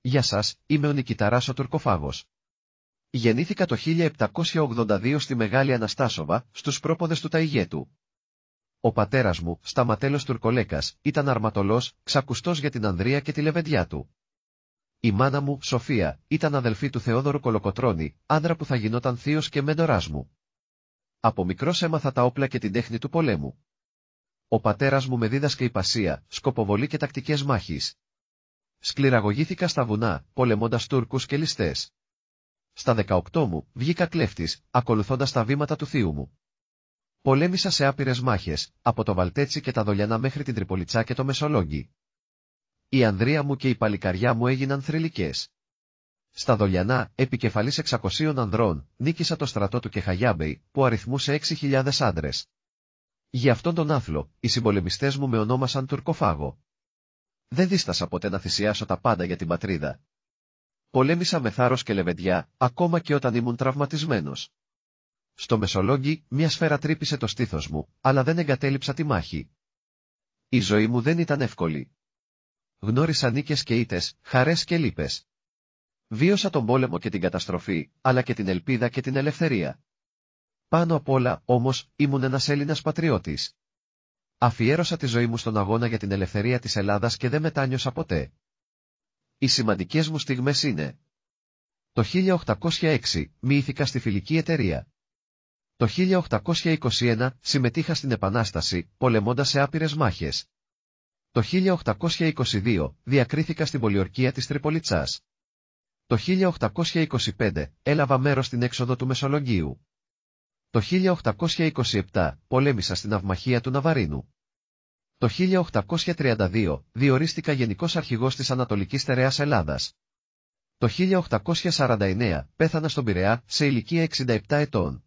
Γεια σας, είμαι ο Νικηταράς ο Τουρκοφάγος. Γεννήθηκα το 1782 στη Μεγάλη Αναστάσοβα, στους πρόποδες του Ταϊγέτου. Ο πατέρας μου, Σταματέλος Τουρκολέκας, ήταν αρματολός, ξακουστός για την Ανδρία και τη Λεβεντιά του. Η μάνα μου, Σοφία, ήταν αδελφή του Θεόδωρου Κολοκοτρώνη, άντρα που θα γινόταν θείος και μέντοράς μου. Από μικρός έμαθα τα όπλα και την τέχνη του πολέμου. Ο πατέρας μου με δίδασκε υπασία, σκοποβολή και τακτικές μάχης. Σκληραγωγήθηκα στα βουνά, πολεμώντας Τούρκους και ληστές. Στα 18 μου, βγήκα κλέφτης, ακολουθώντας τα βήματα του θείου μου. Πολέμησα σε άπειρες μάχες, από το Βαλτέτσι και τα Δολιανά μέχρι την Τριπολιτσά και το Μεσολόγγι. Η Ανδρία μου και η παλικαριά μου έγιναν θρηλυκές. Στα Δολιανά, επικεφαλής 600 ανδρών, νίκησα το στρατό του Κεχαγιάμπεϊ, που αριθμούσε 6.000 άντρες. Γι' αυτόν τον άθλο, οι συμπολεμιστές μου με ονόμασαν Τουρκοφάγο. Δεν δίστασα ποτέ να θυσιάσω τα πάντα για την πατρίδα. Πολέμησα με θάρρος και λεβεντιά, ακόμα και όταν ήμουν τραυματισμένος. Στο Μεσολόγγι, μια σφαίρα τρύπησε το στήθος μου, αλλά δεν εγκατέλειψα τη μάχη. Η ζωή μου δεν ήταν εύκολη. Γνώρισα νίκες και ήττες, χαρές και λύπες. Βίωσα τον πόλεμο και την καταστροφή, αλλά και την ελπίδα και την ελευθερία. Πάνω απ' όλα, όμως ήμουν ένας Έλληνας πατριώτης. Αφιέρωσα τη ζωή μου στον αγώνα για την ελευθερία της Ελλάδας και δεν μετάνιωσα ποτέ. Οι σημαντικές μου στιγμές είναι Το 1806 μοιήθηκα στη φιλική εταιρεία. Το 1821 συμμετείχα στην Επανάσταση, πολεμώντας σε άπειρες μάχες. Το 1822 διακρίθηκα στην πολιορκία της Τριπολιτσάς. Το 1825 έλαβα μέρος στην έξοδο του Μεσολογγίου. Το 1827 πολέμησα στην αυμαχία του Ναβαρίνου. Το 1832 διορίστηκα Γενικός Αρχηγός της Ανατολικής Τερεάς Ελλάδας. Το 1849 πέθανα στον Πειραιά σε ηλικία 67 ετών.